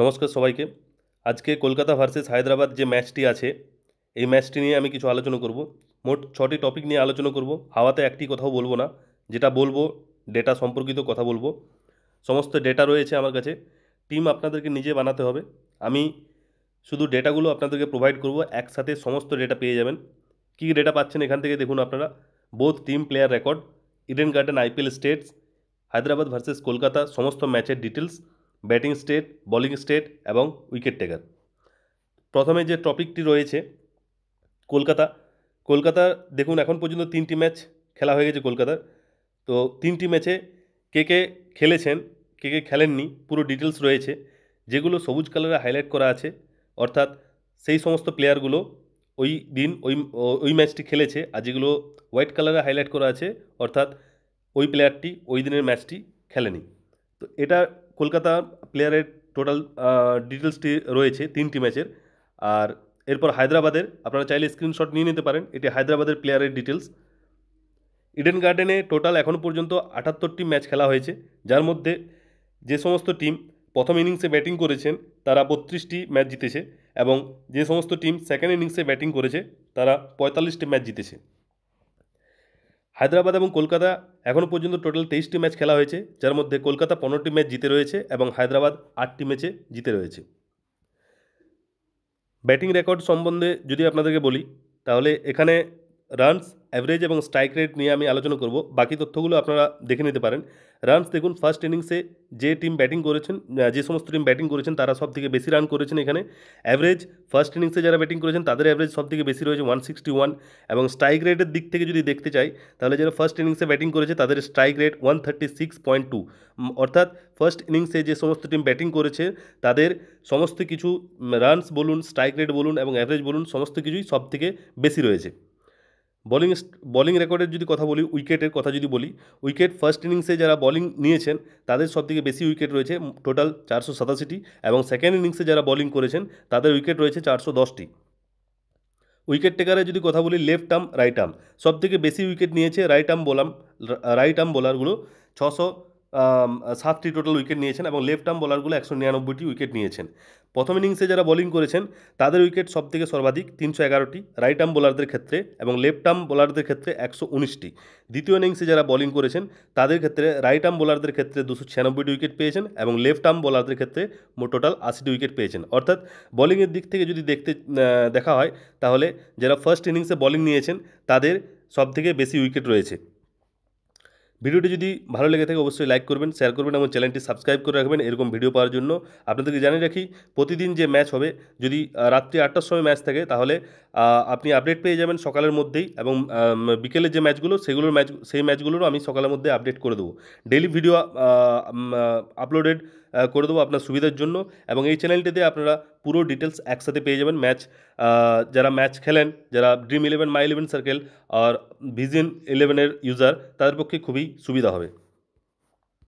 নমস্কার সবাইকে আজকে কলকাতা ভার্সেস হায়দ্রাবাদ যে ম্যাচটি আছে এই ম্যাচটি নিয়ে আমি কিছু আলোচনা করব মোট ছটি টপিক নিয়ে আলোচনা করব হাওয়াতে একটি কথাও বলবো না যেটা বলবো ডেটা সম্পর্কিত কথা বলবো সমস্ত ডেটা রয়েছে আমার কাছে টিম আপনাদেরকে নিজে বানাতে হবে আমি শুধু ডেটাগুলো আপনাদেরকে প্রোভাইড করব একসাথে সমস্ত ডেটা পেয়ে যাবেন কী ডেটা পাচ্ছেন এখান থেকে দেখুন আপনারা বোধ team player record Eden garden IPL stats Hyderabad versus Kolkata সমস্ত ম্যাচের details batting stat bowling stat এবং উইকেট টেকার প্রথমে যে টপিকটি রয়েছে কলকাতা কলকাতা দেখুন এখন পর্যন্ত তিনটি ম্যাচ খেলা হয়ে গেছে কলকাতার তো তিনটি ম্যাচে কে কে খেলেছেন কে কে খেলেননি পুরো ডিটেলস রয়েছে যেগুলো সবুজ কালারে হাইলাইট করা আছে অর্থাৎ সেই সমস্ত প্লেয়ারগুলো ওই দিন ওই ওই ম্যাচটি খেলেছে আর যেগুলো হোয়াইট কালারে হাইলাইট করা আছে অর্থাৎ ওই প্লেয়ারটি ওই দিনের ম্যাচটি খেলেনি তো এটা কলকাতা প্লেয়ারের টোটাল ডিটেলসটি রয়েছে তিনটি ম্যাচের আর এরপর হায়দ্রাবাদের আপনারা চাইলে স্ক্রিনশট নিয়ে নিতে পারেন এটি হায়দ্রাবাদের প্লেয়ারের ডিটেলস ইডেন গার্ডেনে টোটাল এখনও পর্যন্ত আটাত্তরটি ম্যাচ খেলা হয়েছে যার মধ্যে যে সমস্ত টিম প্রথম ইনিংসে ব্যাটিং করেছেন তারা বত্রিশটি ম্যাচ জিতেছে এবং যে সমস্ত টিম সেকেন্ড ইনিংসে ব্যাটিং করেছে তারা পঁয়তাল্লিশটি ম্যাচ জিতেছে হায়দ্রাবাদ এবং কলকাতা এখনও পর্যন্ত টোটাল তেইশটি ম্যাচ খেলা হয়েছে যার মধ্যে কলকাতা পনেরোটি ম্যাচ জিতে রয়েছে এবং হায়দ্রাবাদ আটটি ম্যাচে জিতে রয়েছে ব্যাটিং রেকর্ড সম্বন্ধে যদি আপনাদেরকে বলি তাহলে এখানে রানস অ্যাভারেজ এবং স্ট্রাইক রেট নিয়ে আমি আলোচনা করব বাকি তথ্যগুলো আপনারা দেখে নিতে পারেন রানস দেখুন ফার্স্ট ইনিংসে যে টিম ব্যাটিং করেছেন যে সমস্ত টিম ব্যাটিং করেছেন তারা সব থেকে বেশি রান করেছেন এখানে অ্যাভারেজ ফার্স্ট ইনিংসে যারা ব্যাটিং করেছেন তাদের অ্যাভারেজ সব থেকে বেশি রয়েছে ওয়ান সিক্সটি ওয়ান এবং স্ট্রাইক রেটের দিক থেকে যদি দেখতে চাই তাহলে যারা ফার্স্ট ইনিংসে ব্যাটিং করেছে তাদের strike rate one thirty six point two অর্থাৎ ফার্স্ট ইনিংসে যে সমস্ত টিম ব্যাটিং করেছে তাদের সমস্ত কিছু রানস বলুন স্ট্রাইক রেট বলুন এবং অ্যাভারেজ বলুন সমস্ত কিছুই সব থেকে বেশি রয়েছে বলিং বলিং রেকর্ডের যদি কথা বলি উইকেটের কথা যদি বলি উইকেট ফার্স্ট ইনিংসে যারা বলিং নিয়েছেন তাদের সবথেকে বেশি উইকেট রয়েছে টোটাল চারশো সাতাশিটি এবং সেকেন্ড ইনিংসে যারা বলিং করেছেন তাদের উইকেট রয়েছে চারশো দশটি উইকেট টেকারে যদি কথা বলি লেফট আর্ম রাইট আর্ম সবথেকে বেশি উইকেট নিয়েছে right arm bowler right arm বোলারগুলো ছশো সাতটি টোটাল উইকেট নিয়েছেন এবং লেফট আর্ম বোলারগুলো একশো নিরানব্বইটি উইকেট নিয়েছেন প্রথম ইনিংসে যারা বোলিং করেছেন তাদের উইকেট সবথেকে সর্বাধিক তিনশো এগারোটি রাইট আর্ম বোলারদের ক্ষেত্রে এবং লেফট আর্ম বোলারদের ক্ষেত্রে একশো উনিশটি দ্বিতীয় ইনিংসে যারা বোলিং করেছেন তাদের ক্ষেত্রে রাইট আর্ম বোলারদের ক্ষেত্রে দুশো ছিয়ানব্বইটি উইকেট পেয়েছেন এবং লেফট আর্ম বোলারদের ক্ষেত্রে মোট টোটাল আশিটি উইকেট পেয়েছেন অর্থাৎ বোলিংয়ের দিক থেকে যদি দেখতে দেখা হয় তাহলে যারা ফার্স্ট ইনিংসে বোলিং নিয়েছেন তাদের সবথেকে বেশি উইকেট রয়েছে ভিডিওটি যদি ভালো লেগে থাকে অবশ্যই লাইক করবেন শেয়ার করবেন এবং চ্যানেলটি সাবস্ক্রাইব করে রাখবেন এরকম ভিডিও পাওয়ার জন্য আপনাদেরকে জানিয়ে রাখি প্রতিদিন যে ম্যাচ হবে যদি রাত্রি আটটার সময় ম্যাচ থাকে তাহলে আপনি আপডেট পেয়ে যাবেন সকালের মধ্যেই এবং বিকেলের যে ম্যাচগুলো সেগুলোর ম্যাচ সেই ম্যাচগুলোরও আমি সকালের মধ্যে আপডেট করে দেবো ডেলি ভিডিও আপলোডেড করে দেবো আপনার সুবিধার জন্য এবং এই চ্যানেলটিতে আপনারা পুরো ডিটেলস একসাথে পেয়ে যাবেন ম্যাচ যারা ম্যাচ খেলেন যারা Dream Eleven My Eleven Circle আর ভিজিন ইলেভেনের ইউজার তাদের পক্ষে খুবই সুবিধা হবে